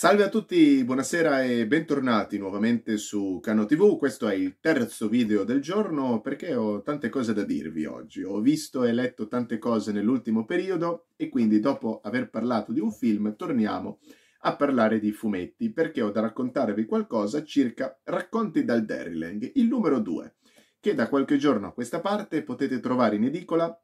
Salve a tutti, buonasera e bentornati nuovamente su Cano TV. Questo è il terzo video del giorno perché ho tante cose da dirvi oggi. Ho visto e letto tante cose nell'ultimo periodo e quindi dopo aver parlato di un film torniamo a parlare di fumetti perché ho da raccontarvi qualcosa circa Racconti dal Derrylang, il numero 2, che da qualche giorno a questa parte potete trovare in edicola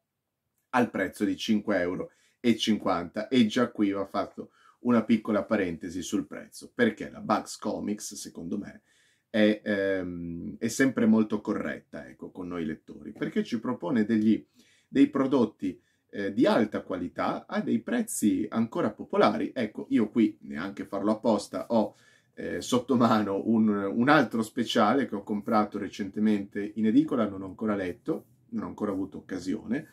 al prezzo di 5,50 euro e già qui va fatto una piccola parentesi sul prezzo, perché la Bugs Comics, secondo me, è, ehm, è sempre molto corretta ecco, con noi lettori, perché ci propone degli, dei prodotti eh, di alta qualità a dei prezzi ancora popolari. Ecco, io qui, neanche farlo apposta, ho eh, sotto mano un, un altro speciale che ho comprato recentemente in edicola, non ho ancora letto, non ho ancora avuto occasione,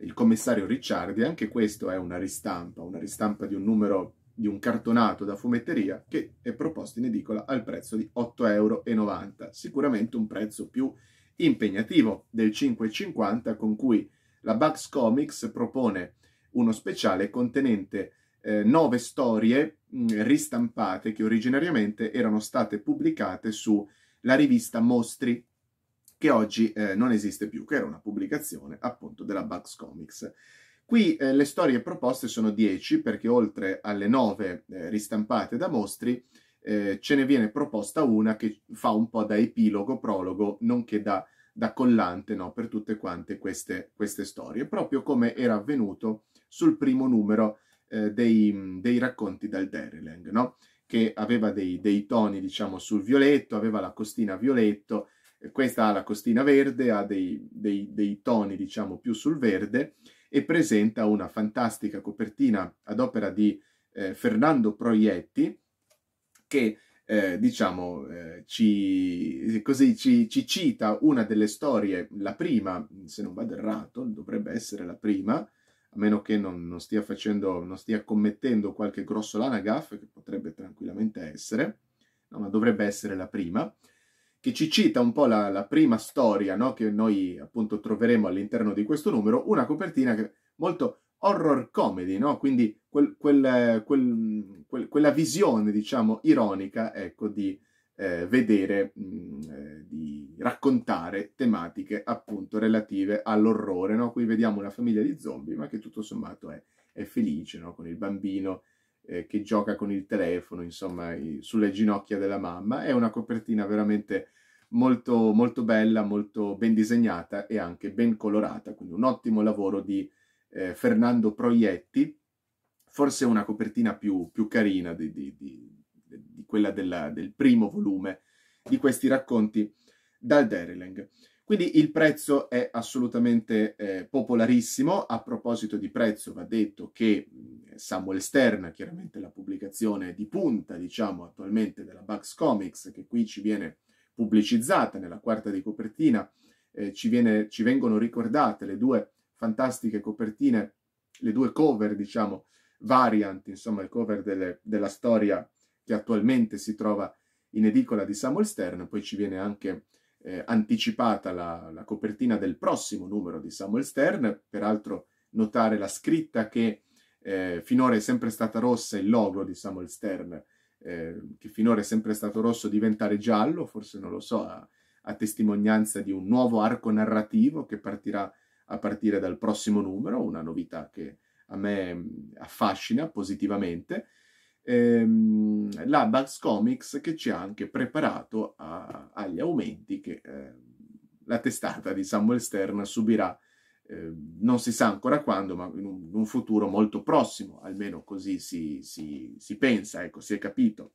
il commissario Ricciardi, anche questo è una ristampa, una ristampa di un numero di un cartonato da fumetteria che è proposto in edicola al prezzo di 8,90 euro, sicuramente un prezzo più impegnativo del 5,50 con cui la Bugs Comics propone uno speciale contenente eh, nove storie mh, mm, ristampate che originariamente erano state pubblicate sulla rivista Mostri, che oggi eh, non esiste più, che era una pubblicazione appunto della Bugs Comics. Qui eh, le storie proposte sono 10 perché oltre alle 9 eh, ristampate da mostri eh, ce ne viene proposta una che fa un po' da epilogo, prologo, nonché da, da collante no, per tutte quante queste, queste, storie, proprio come era avvenuto sul primo numero eh, dei, dei, racconti dal Derilang, no? che aveva dei, dei toni diciamo, sul violetto, aveva la costina violetto, questa ha la costina verde, ha dei, dei toni diciamo, più sul verde e presenta una fantastica copertina ad opera di eh, Fernando Proietti che eh, diciamo, eh, ci, così, ci, ci, cita una delle storie, la prima, se non vado errato, dovrebbe essere la prima, a meno che non, non stia, facendo, non stia commettendo qualche grossolana lanagaf, che potrebbe tranquillamente essere, no, ma dovrebbe essere la prima, che ci cita un po' la, la prima storia no? che noi appunto troveremo all'interno di questo numero, una copertina molto horror comedy, no? quindi quel, quel, quel, quella visione diciamo ironica ecco, di eh, vedere, mh, mm, eh, di raccontare tematiche appunto relative all'orrore. No? Qui vediamo una famiglia di zombie ma che tutto sommato è, è felice con il bambino eh, che gioca con il telefono, insomma, i, sulle ginocchia della mamma. È una copertina veramente molto, molto bella, molto ben disegnata e anche ben colorata, quindi un ottimo lavoro di eh, Fernando Proietti, forse una copertina più, più carina di, di, di, di quella della, del primo volume di questi racconti dal Dereleng. Quindi il prezzo è assolutamente eh, popolarissimo. A proposito di prezzo, va detto che mm, Samuel Stern, chiaramente la pubblicazione di punta, diciamo attualmente della Bugs Comics, che qui ci viene pubblicizzata nella quarta di copertina, eh, ci, viene, ci, vengono ricordate le due fantastiche copertine, le due cover, diciamo, variant, insomma, il cover delle, della storia che attualmente si trova in edicola di Samuel Stern, poi ci viene anche eh, anticipata la, la, copertina del prossimo numero di Samuel Stern, peraltro notare la scritta che eh, finora è sempre stata rossa, il logo di Samuel Stern, eh, che finora è sempre stato rosso, diventare giallo, forse non lo so, a, a testimonianza di un nuovo arco narrativo che partirà a partire dal prossimo numero, una novità che a me mm, affascina positivamente ehm, la Bax Comics che ci ha anche preparato a, agli aumenti che eh, la testata di Samuel Stern subirà, ehm, non si sa ancora quando, ma in un, in un futuro molto prossimo, almeno così si, si, si, pensa, ecco, si è capito,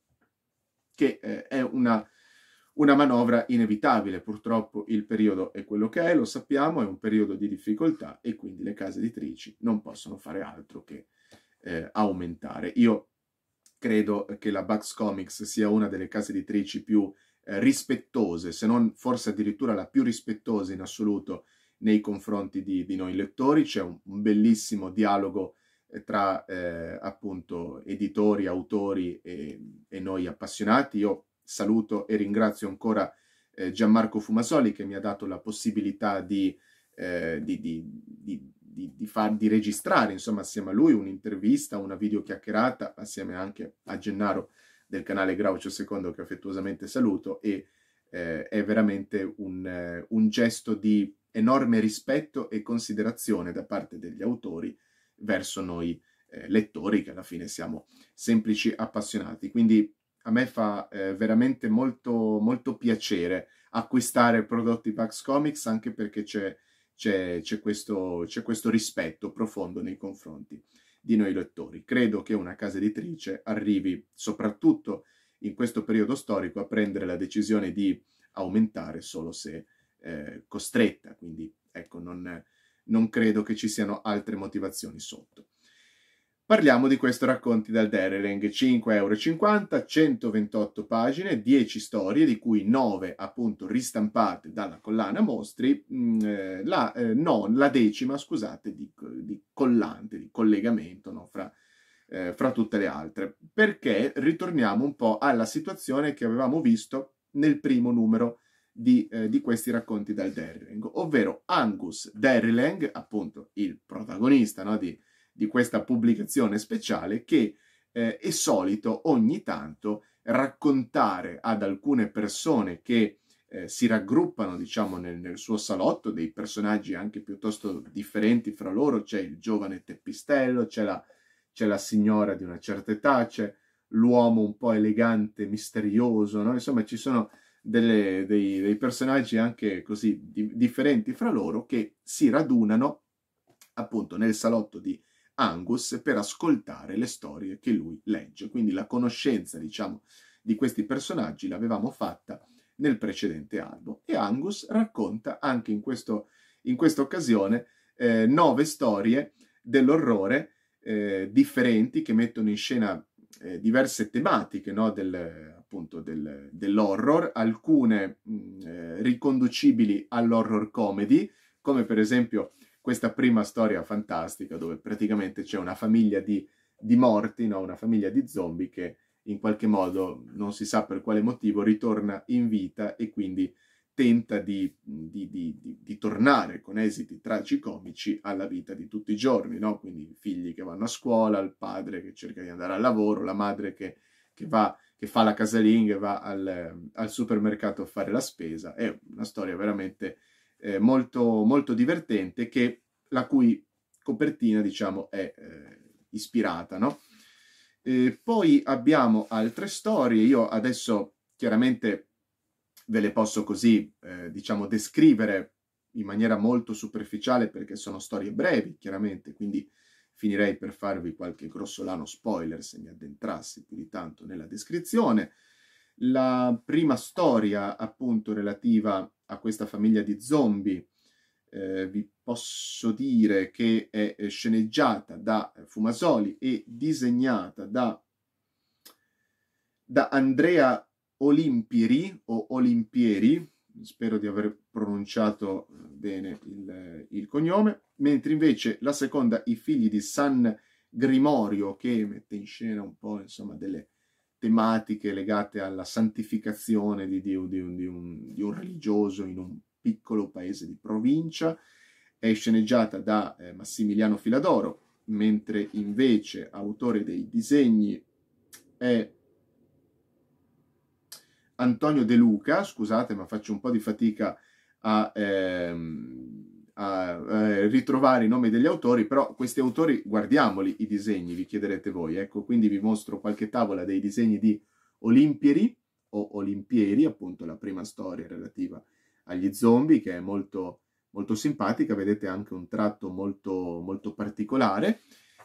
che eh, è una, una manovra inevitabile. Purtroppo il periodo è quello che è, lo sappiamo, è un periodo di difficoltà e quindi le case editrici non possono fare altro che eh, aumentare. Io credo che la Bugs Comics sia una delle case editrici più eh, rispettose, se non forse addirittura la più rispettosa in assoluto nei confronti di, di noi lettori. C'è un, un bellissimo dialogo eh, tra eh, appunto editori, autori e, e, noi appassionati. Io saluto e ringrazio ancora eh, Gianmarco Fumasoli che mi ha dato la possibilità di, eh, di, di, di, di, far, di registrare insomma, assieme a lui un'intervista, una videochiacchierata assieme anche a Gennaro del canale Graucio II che affettuosamente saluto e eh, è veramente un, eh, un, gesto di enorme rispetto e considerazione da parte degli autori verso noi eh, lettori che alla fine siamo semplici appassionati. Quindi a me fa eh, veramente molto, molto piacere acquistare prodotti Pax Comics anche perché c'è c'è, c'è, questo, c'è questo rispetto profondo nei confronti di noi lettori. Credo che una casa editrice arrivi soprattutto in questo periodo storico a prendere la decisione di aumentare solo se eh, costretta, quindi ecco, non, non credo che ci siano altre motivazioni sotto. Parliamo di questo Racconti dal Dereleng, 5,50 euro, 128 pagine, 10 storie, di cui 9 appunto ristampate dalla collana Mostri, mm, eh, la, eh, non, la, decima, scusate, di, di collante, di collegamento no, fra, eh, fra tutte le altre, perché ritorniamo un po' alla situazione che avevamo visto nel primo numero di, eh, di, questi racconti dal Derling, ovvero Angus Derling, appunto il protagonista no, di di questa pubblicazione speciale che eh, è solito ogni tanto raccontare ad alcune persone che eh, si raggruppano, diciamo, nel, nel, suo salotto, dei personaggi anche piuttosto differenti fra loro. C'è il giovane teppistello, c'è la, c'è la signora di una certa età, c'è l'uomo un po' elegante, misterioso, no? Insomma, ci sono delle, dei, dei, personaggi anche così di, differenti fra loro che si radunano appunto nel salotto di Angus per ascoltare le storie che lui legge. Quindi la conoscenza, diciamo, di questi personaggi l'avevamo fatta nel precedente album. E Angus racconta anche in, questo, in questa occasione eh, nove storie dell'orrore eh, differenti che mettono in scena eh, diverse tematiche no, del, appunto del, dell'horror, alcune mh, mm, eh, riconducibili all'horror comedy, come per esempio questa prima storia fantastica dove praticamente c'è una famiglia di, di morti, no? una famiglia di zombie che in qualche modo, non si sa per quale motivo, ritorna in vita e quindi tenta di, di, di, di, tornare con esiti tragicomici alla vita di tutti i giorni, no? Quindi figli che vanno a scuola, il padre che cerca di andare al lavoro, la madre che, che, va, che fa la casalinga e va al, ehm, al, supermercato a fare la spesa. È una storia veramente eh, molto, molto divertente che, la cui copertina diciamo è eh, ispirata. No? Eh, poi abbiamo altre storie, io adesso chiaramente ve le posso così eh, diciamo descrivere in maniera molto superficiale perché sono storie brevi chiaramente, quindi finirei per farvi qualche grossolano spoiler se mi addentrassi più di tanto nella descrizione la prima storia appunto relativa a questa famiglia di zombie eh, vi posso dire che è eh, sceneggiata da Fumasoli e disegnata da, da Andrea Olimpieri o Olimpieri, spero di aver pronunciato bene il, il, cognome, mentre invece la seconda I figli di San Grimorio che mette in scena un po' insomma delle tematiche legate alla santificazione di, di, di, un, un, di, un, religioso in un piccolo paese di provincia. È sceneggiata da eh, Massimiliano Filadoro, mentre invece autore dei disegni è Antonio De Luca. Scusate, ma faccio un po' di fatica a ehm, a ritrovare i nomi degli autori, però questi autori guardiamoli i disegni, vi chiederete voi. Ecco, quindi vi mostro qualche tavola dei disegni di Olimpieri o Olimpieri, appunto la prima storia relativa agli zombie, che è molto, molto simpatica, vedete anche un tratto molto, molto particolare.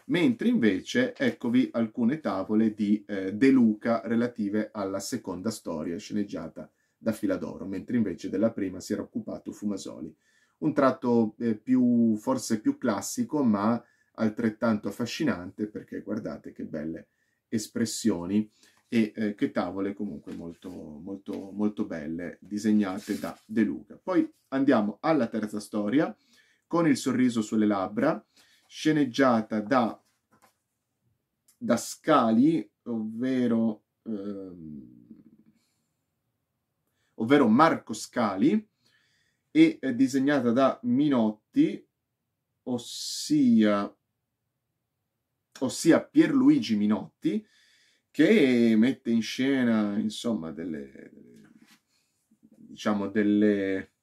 Mentre invece eccovi alcune tavole di eh, De Luca relative alla seconda storia sceneggiata da Filadoro, mentre invece della prima si era occupato Fumasoli un tratto eh, più, forse più classico, ma altrettanto affascinante perché guardate che belle espressioni e eh, che tavole comunque molto, molto, molto belle disegnate da De Luca. Poi andiamo alla terza storia con il sorriso sulle labbra, sceneggiata da, da Scali, ovvero, ehm, ovvero Marco Scali, e disegnata da Minotti, ossia, ossia Pierluigi Minotti, che mette in scena, insomma, delle, diciamo, delle,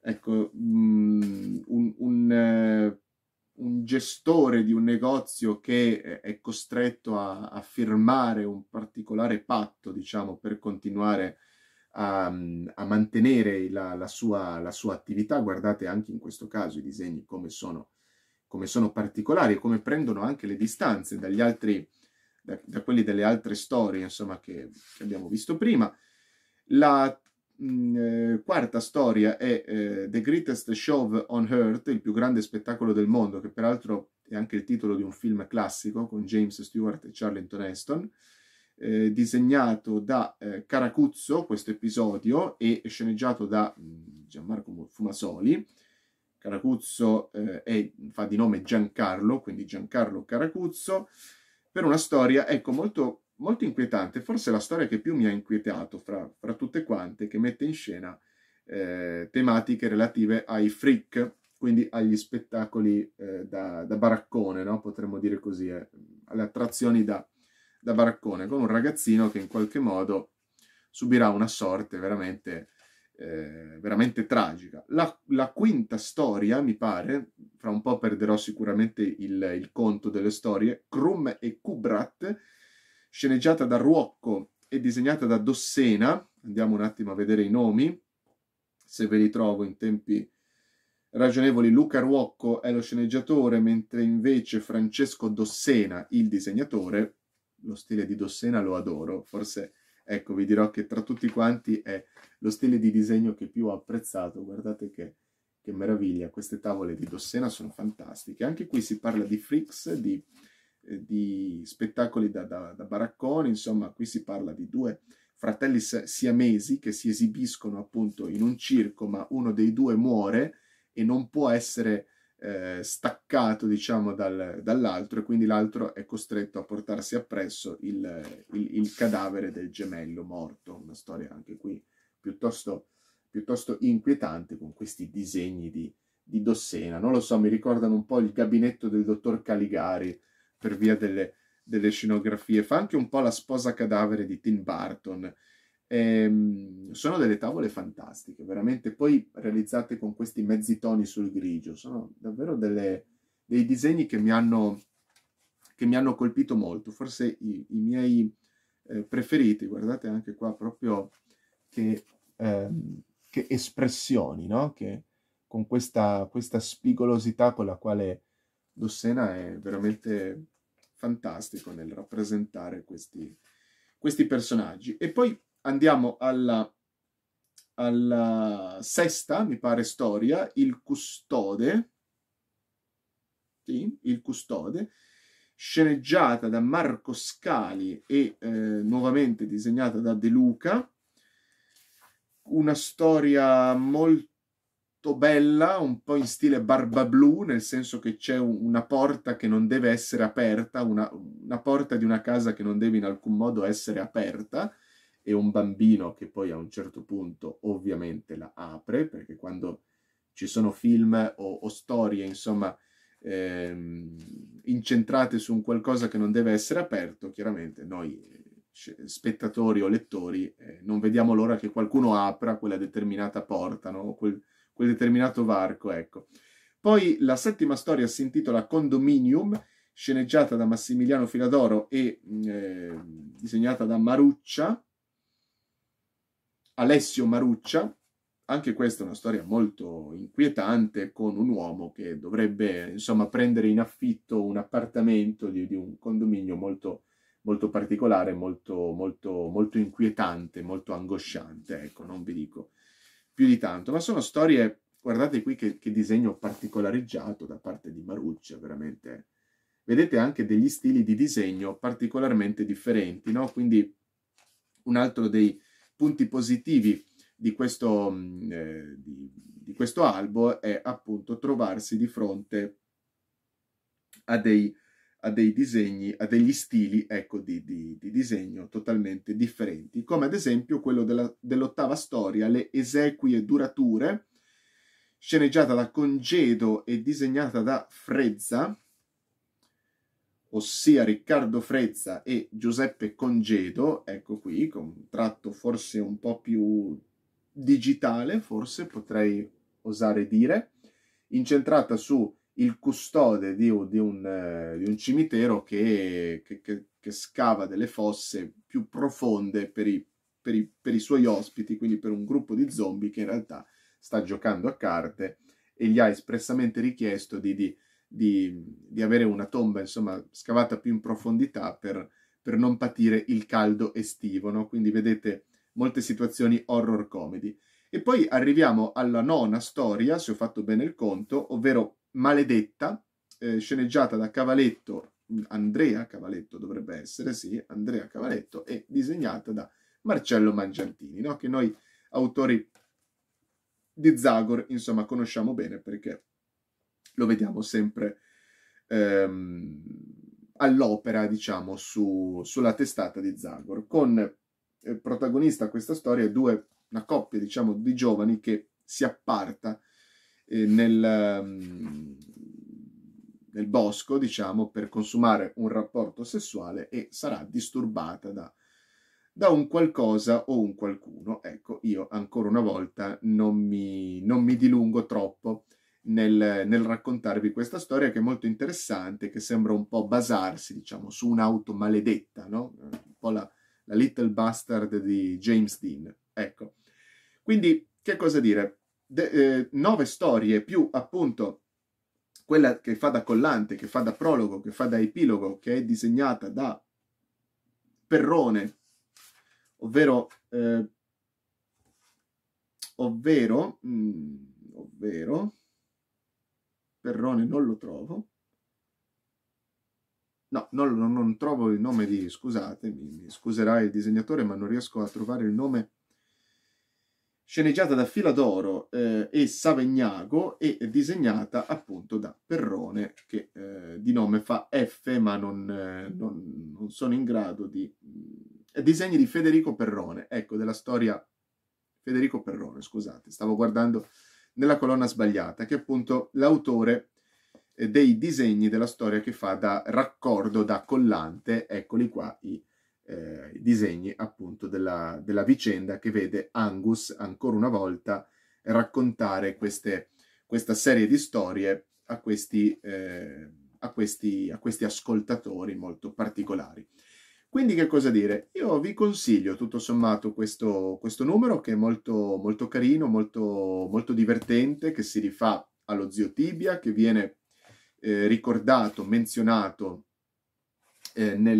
ecco, mm, un, un, un, gestore di un negozio che è costretto a, a firmare un particolare patto, diciamo, per continuare a a, a mantenere la, la, sua, la, sua, attività. Guardate anche in questo caso i disegni come sono, come sono particolari e come prendono anche le distanze dagli altri, da, da quelli delle altre storie insomma, che, che abbiamo visto prima. La mm, eh, quarta storia è eh, The Greatest Show on Earth, il più grande spettacolo del mondo, che peraltro è anche il titolo di un film classico con James Stewart e Charlton Heston eh, disegnato da eh, Caracuzzo, questo episodio, e sceneggiato da mm, Gianmarco Fumasoli. Caracuzzo eh, è, fa di nome Giancarlo, quindi Giancarlo Caracuzzo, per una storia, ecco, molto, molto inquietante, forse la storia che più mi ha inquietato fra, fra tutte quante, che mette in scena eh, tematiche relative ai freak, quindi agli spettacoli eh, da, da, baraccone, no? potremmo dire così, eh, alle attrazioni da, da baraccone con un ragazzino che in qualche modo subirà una sorte veramente, eh, veramente tragica. La, la, quinta storia, mi pare, fra un po' perderò sicuramente il, il conto delle storie, Krum e Kubrat, sceneggiata da Ruocco e disegnata da Dossena, andiamo un attimo a vedere i nomi, se ve li trovo in tempi ragionevoli Luca Ruocco è lo sceneggiatore, mentre invece Francesco Dossena, il disegnatore, lo stile di Dossena lo adoro, forse ecco vi dirò che tra tutti quanti è lo stile di disegno che più ho apprezzato, guardate che, che meraviglia, queste tavole di Dossena sono fantastiche, anche qui si parla di freaks, di, eh, di spettacoli da, da, da baracconi, insomma qui si parla di due fratelli siamesi che si esibiscono appunto in un circo ma uno dei due muore e non può essere eh, staccato diciamo dal, dall'altro e quindi l'altro è costretto a portarsi appresso il, il, il, cadavere del gemello morto, una storia anche qui piuttosto, piuttosto inquietante con questi disegni di, di Dossena, non lo so, mi ricordano un po' il gabinetto del dottor Caligari per via delle, delle scenografie, fa anche un po' la sposa cadavere di Tim Burton, Ehm, sono delle tavole fantastiche, veramente poi realizzate con questi mezzi toni sul grigio, sono davvero delle, dei disegni che mi hanno, che mi hanno colpito molto, forse i, i miei eh, preferiti, guardate anche qua proprio che, eh, che espressioni, no? che, con questa, questa spigolosità con la quale Dossena è veramente fantastico nel rappresentare questi, questi personaggi. E poi Andiamo alla, alla sesta, mi pare, storia, il custode. Sì, il custode sceneggiata da Marco Scali e eh, nuovamente disegnata da De Luca. Una storia molto bella, un po' in stile barba blu, nel senso che c'è una porta che non deve essere aperta, una, una porta di una casa che non deve in alcun modo essere aperta, e un bambino che poi a un certo punto ovviamente la apre, perché quando ci sono film o, o storie, insomma, ehm, incentrate su un qualcosa che non deve essere aperto, chiaramente noi spettatori o lettori eh, non vediamo l'ora che qualcuno apra quella determinata porta, no? quel, quel determinato varco, ecco. Poi la settima storia si intitola Condominium, sceneggiata da Massimiliano Filadoro e mm, eh, disegnata da Maruccia, Alessio Maruccia, anche questa è una storia molto inquietante con un uomo che dovrebbe insomma prendere in affitto un appartamento di, di un condominio molto, molto particolare, molto, molto, molto inquietante, molto angosciante, ecco, non vi dico più di tanto, ma sono storie, guardate qui che, che disegno particolareggiato da parte di Maruccia, veramente. Vedete anche degli stili di disegno particolarmente differenti, no? Quindi un altro dei, punti positivi di questo, mm, eh, di, di questo albo è appunto trovarsi di fronte a dei, a dei disegni, a degli stili ecco, di, di, di, disegno totalmente differenti, come ad esempio quello della, dell'ottava storia, Le esequie durature, sceneggiata da Congedo e disegnata da Frezza, ossia Riccardo Frezza e Giuseppe Congedo, ecco qui, con un tratto forse un po' più digitale, forse potrei osare dire, incentrata su il custode di, di, un, eh, di un, cimitero che, che, che, che, scava delle fosse più profonde per i, per, i, per i suoi ospiti, quindi per un gruppo di zombie che in realtà sta giocando a carte e gli ha espressamente richiesto di, di di, di avere una tomba, insomma, scavata più in profondità per, per non patire il caldo estivo, no? Quindi vedete molte situazioni horror comedy. E poi arriviamo alla nona storia, se ho fatto bene il conto, ovvero Maledetta, eh, sceneggiata da Cavaletto, Andrea Cavaletto dovrebbe essere, sì, Andrea Cavaletto, e disegnata da Marcello Mangiantini, no? che noi autori di Zagor, insomma, conosciamo bene perché lo vediamo sempre ehm, all'opera, diciamo, su, sulla testata di Zagor, con eh, protagonista questa storia due, una coppia, diciamo, di giovani che si apparta eh, nel, um, nel bosco, diciamo, per consumare un rapporto sessuale e sarà disturbata da da un qualcosa o un qualcuno. Ecco, io ancora una volta non mi, non mi dilungo troppo nel, nel, raccontarvi questa storia che è molto interessante, che sembra un po' basarsi, diciamo, su un'auto maledetta, no? Un po' la, la Little Bastard di James Dean. Ecco. Quindi, che cosa dire? De, eh, nove storie più appunto quella che fa da collante, che fa da prologo, che fa da epilogo, che è disegnata da Perrone, ovvero, eh, ovvero, mh, mm, ovvero Perrone non lo trovo. No, non, non, non trovo il nome di, scusate, mi, mi scuserà il disegnatore, ma non riesco a trovare il nome sceneggiata da Filadoro eh, e Savegnago e disegnata appunto da Perrone che eh, di nome fa F ma non, eh, non, non sono in grado di... Mm, disegni di Federico Perrone, ecco della storia Federico Perrone, scusate, stavo guardando nella colonna sbagliata, che è appunto l'autore eh, dei disegni della storia che fa da raccordo, da collante, eccoli qua i, eh, i disegni appunto della, della, vicenda che vede Angus ancora una volta raccontare queste, questa serie di storie a questi, eh, a, questi, a questi ascoltatori molto particolari. Quindi che cosa dire? Io vi consiglio tutto sommato questo, questo numero che è molto, molto carino, molto, molto divertente, che si rifà allo zio Tibia, che viene eh, ricordato, menzionato eh, nel,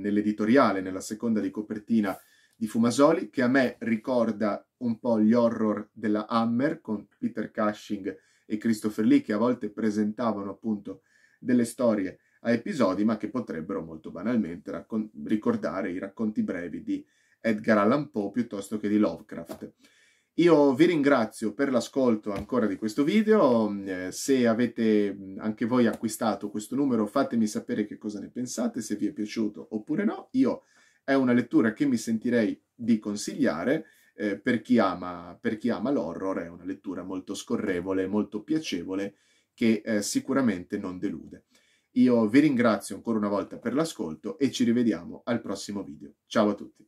nell'editoriale, nella seconda di copertina di Fumasoli, che a me ricorda un po' gli horror della Hammer con Peter Cushing e Christopher Lee, che a volte presentavano appunto delle storie a episodi, ma che potrebbero molto banalmente raccon- ricordare i racconti brevi di Edgar Allan Poe piuttosto che di Lovecraft. Io vi ringrazio per l'ascolto ancora di questo video, mm, eh, se avete mm, anche voi acquistato questo numero fatemi sapere che cosa ne pensate, se vi è piaciuto oppure no. Io è una lettura che mi sentirei di consigliare eh, per, chi ama, per, chi ama, l'horror, è una lettura molto scorrevole, molto piacevole che eh, sicuramente non delude. Io vi ringrazio ancora una volta per l'ascolto e ci rivediamo al prossimo video. Ciao a tutti!